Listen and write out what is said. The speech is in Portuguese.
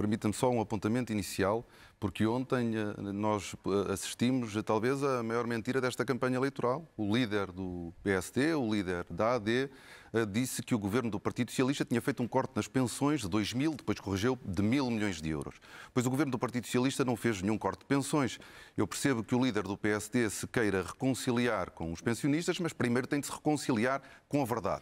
Permita-me só um apontamento inicial, porque ontem eh, nós eh, assistimos eh, talvez à maior mentira desta campanha eleitoral. O líder do PSD, o líder da AD, disse que o governo do Partido Socialista tinha feito um corte nas pensões de 2 mil, depois corrigiu de mil milhões de euros. Pois o governo do Partido Socialista não fez nenhum corte de pensões. Eu percebo que o líder do PSD se queira reconciliar com os pensionistas, mas primeiro tem de se reconciliar com a verdade.